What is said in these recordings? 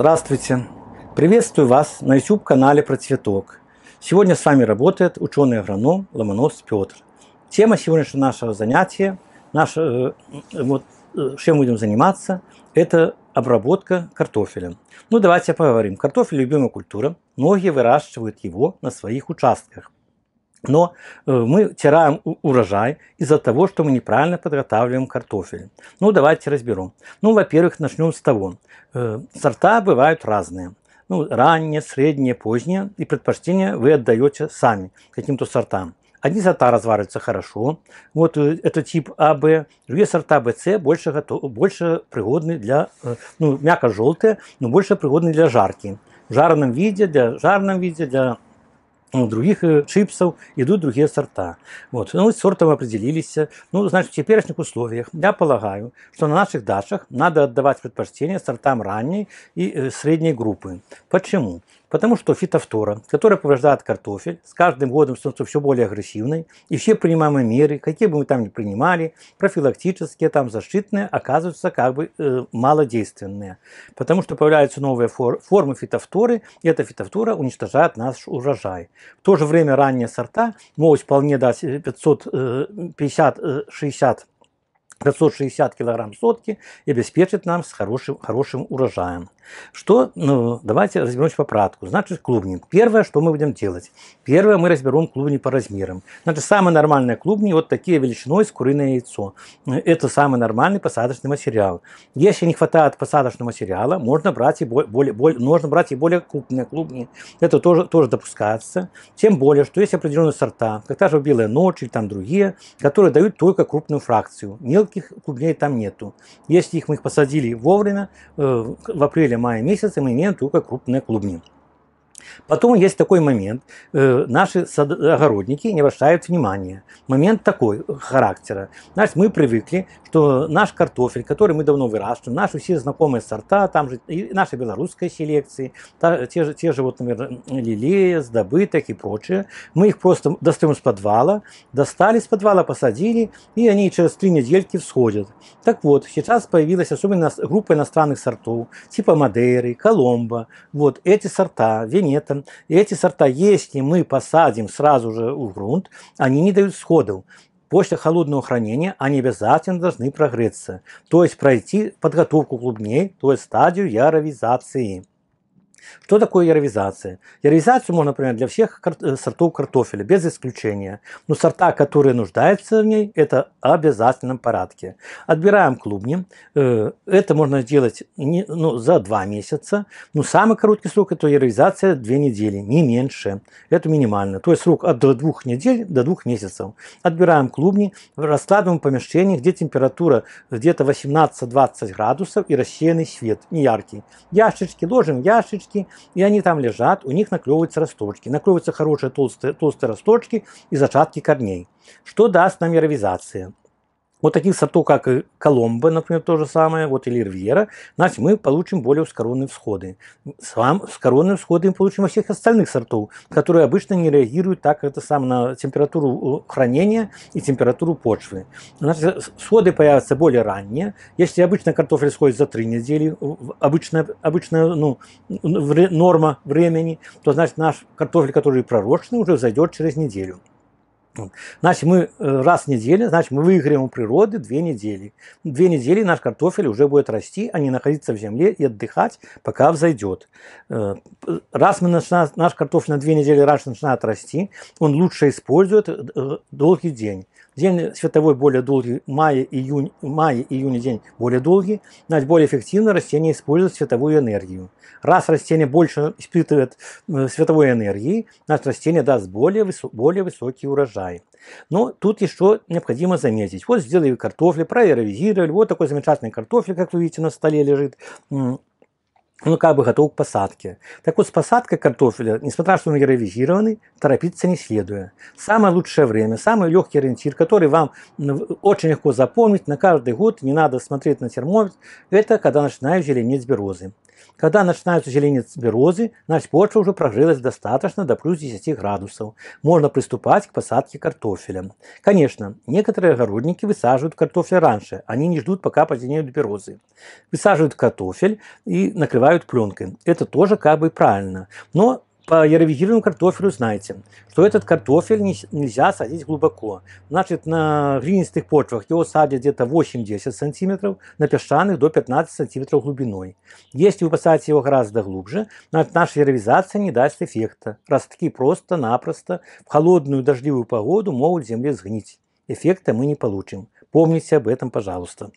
Здравствуйте! Приветствую вас на YouTube-канале «Про цветок». Сегодня с вами работает ученый-агроном Ломонос Петр. Тема сегодняшнего нашего занятия, наш, э, э, вот, э, чем мы будем заниматься, это обработка картофеля. Ну, давайте поговорим. Картофель – любимая культура. Многие выращивают его на своих участках. Но э, мы теряем урожай из-за того, что мы неправильно подготавливаем картофель. Ну, давайте разберем. Ну, во-первых, начнем с того. Э, сорта бывают разные. Ну, ранние, средние, поздние. И предпочтение вы отдаете сами каким-то сортам. Одни сорта развариваются хорошо, вот э, это тип АБ. Б. Другие сорта Б, больше, готов, больше пригодны для, ну, мягко-желтые, но больше пригодны для жарки. В жареном виде, для жарном виде, для ну, других э, чипсов идут другие сорта. Вот. Ну, с сортом определились. Ну, значит, в теперешних условиях я полагаю, что на наших дачах надо отдавать предпочтение сортам ранней и э, средней группы. Почему? Потому что фитофтора, которая повреждает картофель, с каждым годом становится все более агрессивной, и все принимаемые меры, какие бы мы там ни принимали, профилактические, там защитные, оказываются как бы э, малодейственные. Потому что появляются новые фор формы фитофторы, и эта фитофтора уничтожает наш урожай. В то же время ранние сорта могут вполне дать 550-60 э, 560 э, э, килограмм сотки и обеспечит нам с хорошим, хорошим урожаем. Что, ну, давайте разберемся по пратку. Значит, клубни. Первое, что мы будем делать. Первое, мы разберем клубни по размерам. Значит, самые нормальные клубни вот такие величиной с куриное яйцо. Это самый нормальный посадочный материал. Если не хватает посадочного материала, можно брать и более, более, можно брать и более крупные клубни. Это тоже, тоже допускается. Тем более, что есть определенные сорта, как та же белая ночь или там другие, которые дают только крупную фракцию. Мелких клубней там нету. Если их мы их посадили вовремя, э, в апреле апреля-мая месяца мы имеем только крупные клубни. Потом есть такой момент. Э, наши огородники не обращают внимания. Момент такой э, характера. Значит, мы привыкли, что наш картофель, который мы давно выращиваем, наши все знакомые сорта, там же и наши белорусская селекции, те, же, те же вот, например, лилеец, добыток и прочее, мы их просто достаем с подвала, достали с подвала, посадили, и они через три недельки всходят. Так вот, сейчас появилась особенно группа иностранных сортов, типа Мадейры, коломба Вот эти сорта, Венец, планета. И эти сорта, если мы посадим сразу же в грунт, они не дают сходов. После холодного хранения они обязательно должны прогреться, то есть пройти подготовку клубней, то есть стадию яровизации. Что такое яровизация? Яровизацию можно например, для всех э, сортов картофеля, без исключения. Но сорта, которые нуждаются в ней, это в обязательном порядке. Отбираем клубни. Э, это можно сделать не, ну, за два месяца. Но самый короткий срок – это яровизация две недели, не меньше. Это минимально. То есть срок от двух недель до двух месяцев. Отбираем клубни, раскладываем в помещении, где температура где-то 18-20 градусов и рассеянный свет, не яркий. Яшечки ложим, яшечки маленькие, и они там лежат, у них наклевываются росточки. Наклевываются хорошие толстые, толстые росточки и зачатки корней. Что даст нам яровизация? Вот таких сортов, как и Коломбо, например, то же самое, вот или Ривьера, значит, мы получим более ускоренные всходы. Сам ускоренные всходы мы получим во всех остальных сортов, которые обычно не реагируют так это сам, на температуру э, хранения и температуру почвы. Значит, всходы появятся более ранние. Если обычно картофель сходит за три недели, обычная, обычная ну, норма времени, то значит наш картофель, который пророчный, уже зайдет через неделю. Значит, мы э, раз в неделю, значит, мы выиграем у природы две недели. Две недели наш картофель уже будет расти, а не находиться в земле и отдыхать, пока взойдет. Э, раз мы начинаем, наш картофель на две недели раньше начинает расти, он лучше использует э, долгий день. День световой более долгий, мая-июнь, мая-июнь день более долгий, значит более эффективно растение использует световую энергию. Раз растение больше испытывает э, световой энергии, значит растение даст более, высо- более высокий урожай. Но тут еще необходимо заметить. Вот сделали картофель, проаэровизировали. Вот такой замечательный картофель, как вы видите, на столе лежит он ну, как бы готов к посадке. Так вот, с посадкой картофеля, несмотря на что он яровизированный, торопиться не следует. Самое лучшее время, самый легкий ориентир, который вам ну, очень легко запомнить на каждый год, не надо смотреть на термометр, это когда начинают зеленеть берозы. Когда начинаются зеленец берозы, значит почва уже прогрелась достаточно до плюс 10 градусов. Можно приступать к посадке картофеля. Конечно, некоторые огородники высаживают картофель раньше. Они не ждут, пока позеленеют берозы. Высаживают картофель и накрывают покрывают пленкой. Это тоже как бы правильно. Но по яровизированному картофелю знаете, что этот картофель не, нельзя садить глубоко. Значит, на глинистых почвах его садят где-то 8-10 сантиметров, на песчаных до 15 сантиметров глубиной. Если вы посадите его гораздо глубже, значит, наша яровизация не даст эффекта. Ростки просто-напросто в холодную дождливую погоду могут в сгнить. Эффекта мы не получим. Помните об этом, пожалуйста.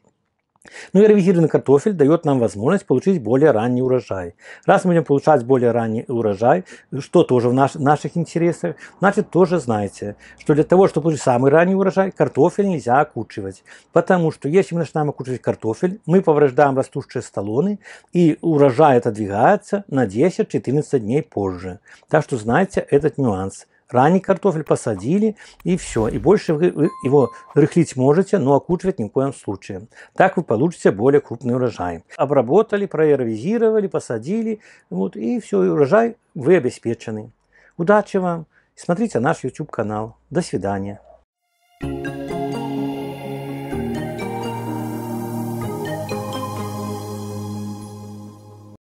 Ну и эрвигированный картофель дает нам возможность получить более ранний урожай. Раз мы будем получать более ранний урожай, что тоже в наш, наших интересах, значит тоже знаете, что для того, чтобы получить самый ранний урожай, картофель нельзя окучивать. Потому что если мы начинаем окучивать картофель, мы повреждаем растущие столоны, и урожай отодвигается на 10-14 дней позже. Так что знаете этот нюанс. Ранний картофель посадили, и все. И больше вы его рыхлить можете, но окучивать ни в коем случае. Так вы получите более крупный урожай. Обработали, проэровизировали, посадили, вот, и все, и урожай вы обеспечены. Удачи вам! Смотрите наш YouTube-канал. До свидания!